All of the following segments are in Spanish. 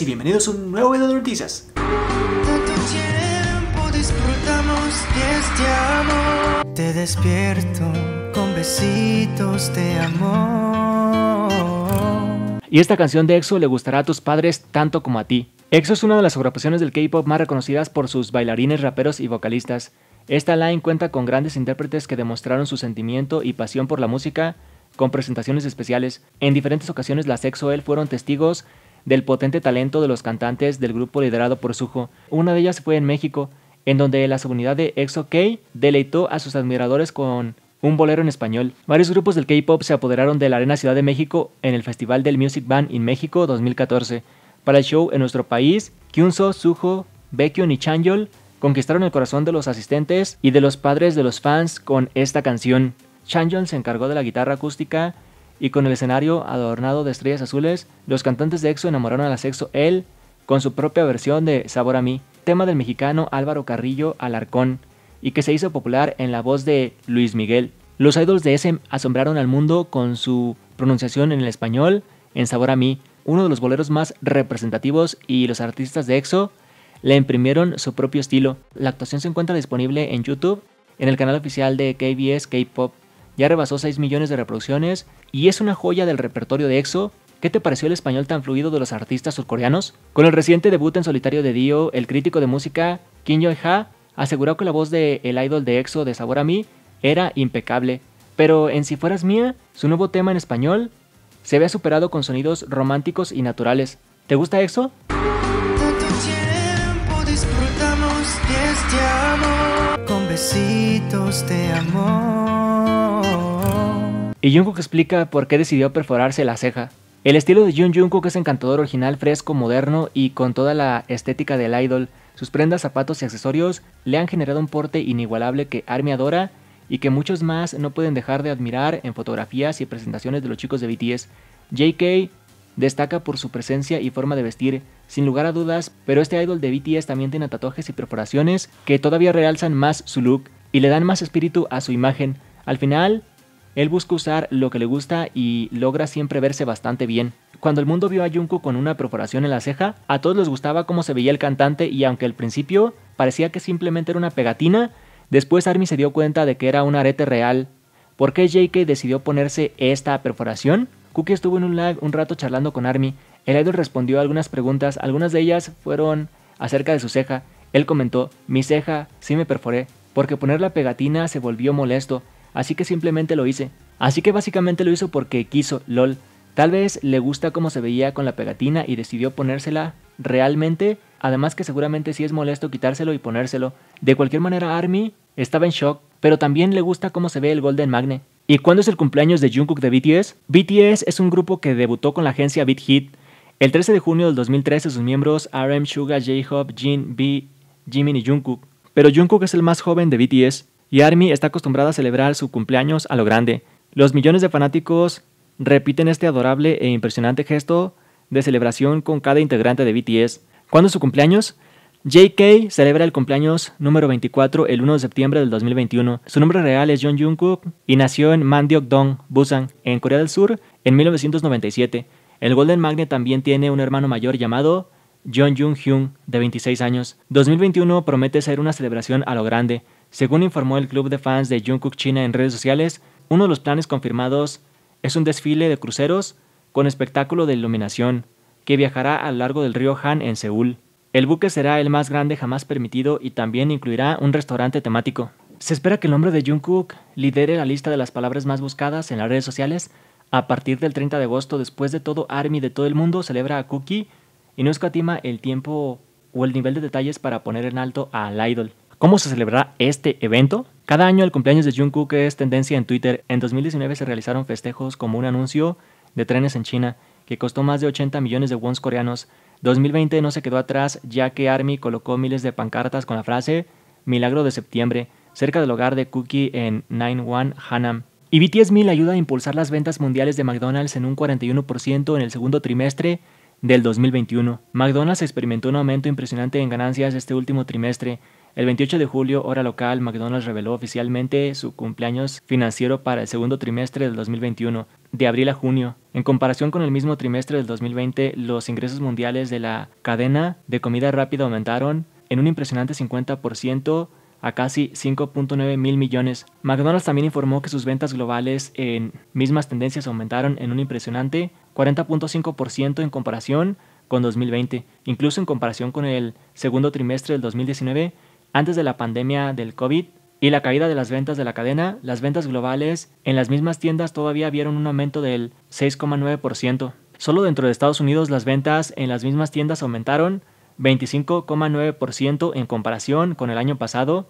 y bienvenidos a un nuevo video de noticias. tiempo disfrutamos este Te despierto con besitos de amor. Y esta canción de EXO le gustará a tus padres tanto como a ti. EXO es una de las agrupaciones del K-pop más reconocidas por sus bailarines, raperos y vocalistas. Esta line cuenta con grandes intérpretes que demostraron su sentimiento y pasión por la música con presentaciones especiales. En diferentes ocasiones las EXO-L fueron testigos del potente talento de los cantantes del grupo liderado por Suho. Una de ellas fue en México, en donde la subunidad de EXO-K deleitó a sus admiradores con un bolero en español. Varios grupos del K-pop se apoderaron de la Arena Ciudad de México en el Festival del Music Band in México 2014. Para el show en nuestro país, Kyunso, Suho, Baekhyun y Chanyeol conquistaron el corazón de los asistentes y de los padres de los fans con esta canción. Changyol se encargó de la guitarra acústica, y con el escenario adornado de estrellas azules, los cantantes de EXO enamoraron a la sexo él con su propia versión de Sabor a mí, tema del mexicano Álvaro Carrillo Alarcón, y que se hizo popular en la voz de Luis Miguel. Los idols de SM asombraron al mundo con su pronunciación en el español en Sabor a mí, uno de los boleros más representativos y los artistas de EXO le imprimieron su propio estilo. La actuación se encuentra disponible en YouTube en el canal oficial de KBS K-Pop ya rebasó 6 millones de reproducciones y es una joya del repertorio de EXO. ¿Qué te pareció el español tan fluido de los artistas surcoreanos? Con el reciente debut en solitario de Dio, el crítico de música Kim yo ha aseguró que la voz de el idol de EXO de Sabor a mí era impecable, pero en Si fueras mía, su nuevo tema en español se había superado con sonidos románticos y naturales. ¿Te gusta EXO? Este con de amor y Jungkook explica por qué decidió perforarse la ceja. El estilo de Jungkook es encantador original, fresco, moderno y con toda la estética del idol. Sus prendas, zapatos y accesorios le han generado un porte inigualable que Army adora y que muchos más no pueden dejar de admirar en fotografías y presentaciones de los chicos de BTS. JK destaca por su presencia y forma de vestir, sin lugar a dudas, pero este idol de BTS también tiene tatuajes y perforaciones que todavía realzan más su look y le dan más espíritu a su imagen. Al final, él busca usar lo que le gusta y logra siempre verse bastante bien. Cuando el mundo vio a Junko con una perforación en la ceja, a todos les gustaba cómo se veía el cantante y aunque al principio parecía que simplemente era una pegatina, después Army se dio cuenta de que era un arete real. ¿Por qué JK decidió ponerse esta perforación? Cookie estuvo en un lag un rato charlando con Army. El idol respondió a algunas preguntas, algunas de ellas fueron acerca de su ceja. Él comentó, mi ceja, sí me perforé, porque poner la pegatina se volvió molesto así que simplemente lo hice. Así que básicamente lo hizo porque quiso, lol. Tal vez le gusta cómo se veía con la pegatina y decidió ponérsela realmente, además que seguramente sí es molesto quitárselo y ponérselo. De cualquier manera, Army estaba en shock, pero también le gusta cómo se ve el Golden Magnet. ¿Y cuándo es el cumpleaños de Jungkook de BTS? BTS es un grupo que debutó con la agencia Beat Hit. El 13 de junio del 2013 sus miembros RM, Suga, J-Hope, Jin, B, Jimin y Jungkook. Pero Jungkook es el más joven de BTS y Army está acostumbrada a celebrar su cumpleaños a lo grande. Los millones de fanáticos repiten este adorable e impresionante gesto de celebración con cada integrante de BTS. ¿Cuándo es su cumpleaños? JK celebra el cumpleaños número 24 el 1 de septiembre del 2021. Su nombre real es John Jungkook y nació en Mandiokdong, dong Busan, en Corea del Sur, en 1997. El Golden Magnet también tiene un hermano mayor llamado John Jung Hyun, de 26 años. 2021 promete ser una celebración a lo grande, según informó el club de fans de Jungkook China en redes sociales, uno de los planes confirmados es un desfile de cruceros con espectáculo de iluminación que viajará a lo largo del río Han en Seúl. El buque será el más grande jamás permitido y también incluirá un restaurante temático. Se espera que el nombre de Jungkook lidere la lista de las palabras más buscadas en las redes sociales a partir del 30 de agosto. Después de todo, Army de todo el mundo celebra a Cookie y no escatima el tiempo o el nivel de detalles para poner en alto al idol. ¿Cómo se celebrará este evento? Cada año el cumpleaños de Jungkook es tendencia en Twitter. En 2019 se realizaron festejos como un anuncio de trenes en China que costó más de 80 millones de wons coreanos. 2020 no se quedó atrás ya que Army colocó miles de pancartas con la frase Milagro de septiembre cerca del hogar de Cookie en 91 Hanam. Y BTS Mil ayuda a impulsar las ventas mundiales de McDonald's en un 41% en el segundo trimestre del 2021. McDonald's experimentó un aumento impresionante en ganancias este último trimestre, el 28 de julio, hora local, McDonald's reveló oficialmente su cumpleaños financiero para el segundo trimestre del 2021, de abril a junio. En comparación con el mismo trimestre del 2020, los ingresos mundiales de la cadena de comida rápida aumentaron en un impresionante 50% a casi 5.9 mil millones. McDonald's también informó que sus ventas globales en mismas tendencias aumentaron en un impresionante 40.5% en comparación con 2020. Incluso en comparación con el segundo trimestre del 2019, antes de la pandemia del COVID y la caída de las ventas de la cadena, las ventas globales en las mismas tiendas todavía vieron un aumento del 6,9%. Solo dentro de Estados Unidos las ventas en las mismas tiendas aumentaron 25,9% en comparación con el año pasado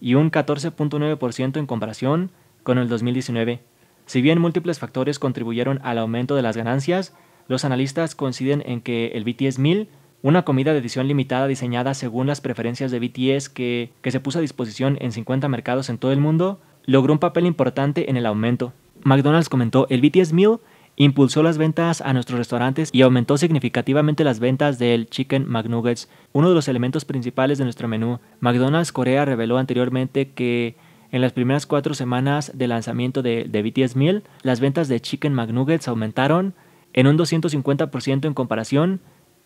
y un 14,9% en comparación con el 2019. Si bien múltiples factores contribuyeron al aumento de las ganancias, los analistas coinciden en que el BTS 1000 una comida de edición limitada diseñada según las preferencias de BTS que, se puso a disposición en 50 mercados en todo el mundo, logró un papel importante en el aumento. McDonald's comentó, el BTS Meal impulsó las ventas a nuestros restaurantes y aumentó significativamente las ventas del Chicken McNuggets, uno de los elementos principales de nuestro menú. McDonald's Corea reveló anteriormente que en las primeras cuatro semanas de lanzamiento de, de BTS Meal, las ventas de Chicken McNuggets aumentaron en un 250% en comparación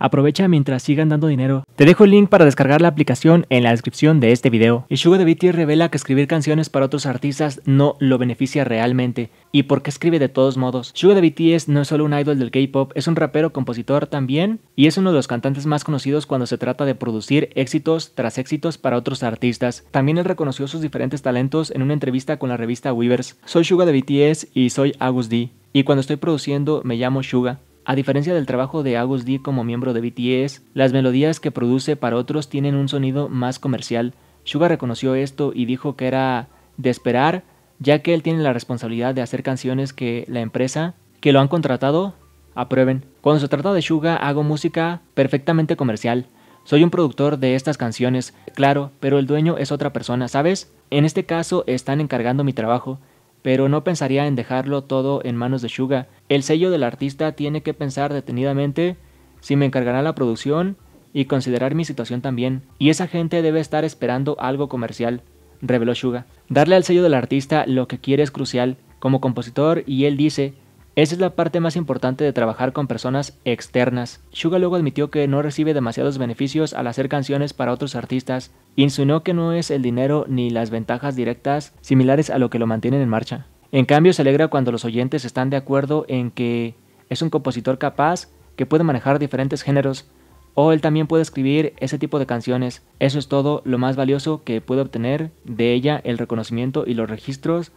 Aprovecha mientras sigan dando dinero. Te dejo el link para descargar la aplicación en la descripción de este video. Y Suga de BTS revela que escribir canciones para otros artistas no lo beneficia realmente. ¿Y por qué escribe de todos modos? Suga de BTS no es solo un idol del K-pop, es un rapero, compositor también, y es uno de los cantantes más conocidos cuando se trata de producir éxitos tras éxitos para otros artistas. También él reconoció sus diferentes talentos en una entrevista con la revista Weavers. Soy Suga de BTS y soy Agus D. Y cuando estoy produciendo me llamo Suga. A diferencia del trabajo de Agus D como miembro de BTS, las melodías que produce para otros tienen un sonido más comercial. Suga reconoció esto y dijo que era de esperar, ya que él tiene la responsabilidad de hacer canciones que la empresa que lo han contratado aprueben. Cuando se trata de Suga, hago música perfectamente comercial. Soy un productor de estas canciones, claro, pero el dueño es otra persona, ¿sabes? En este caso están encargando mi trabajo pero no pensaría en dejarlo todo en manos de Suga. El sello del artista tiene que pensar detenidamente si me encargará la producción y considerar mi situación también. Y esa gente debe estar esperando algo comercial, reveló Suga. Darle al sello del artista lo que quiere es crucial. Como compositor, y él dice, esa es la parte más importante de trabajar con personas externas. Suga luego admitió que no recibe demasiados beneficios al hacer canciones para otros artistas, insinuó que no es el dinero ni las ventajas directas similares a lo que lo mantienen en marcha. En cambio, se alegra cuando los oyentes están de acuerdo en que es un compositor capaz que puede manejar diferentes géneros, o él también puede escribir ese tipo de canciones. Eso es todo lo más valioso que puede obtener de ella el reconocimiento y los registros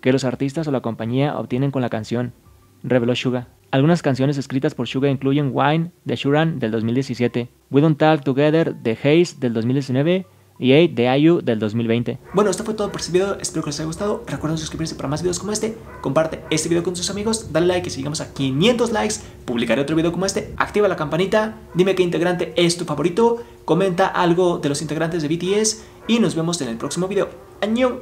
que los artistas o la compañía obtienen con la canción reveló Suga. Algunas canciones escritas por Suga incluyen Wine de Shuran del 2017, We Don't Talk Together de Haze del 2019 y Eight de IU del 2020. Bueno, esto fue todo por este video, espero que les haya gustado. Recuerden suscribirse para más videos como este, comparte este video con sus amigos, dale like y si llegamos a 500 likes, publicaré otro video como este, activa la campanita, dime qué integrante es tu favorito, comenta algo de los integrantes de BTS y nos vemos en el próximo video. ¡Añón!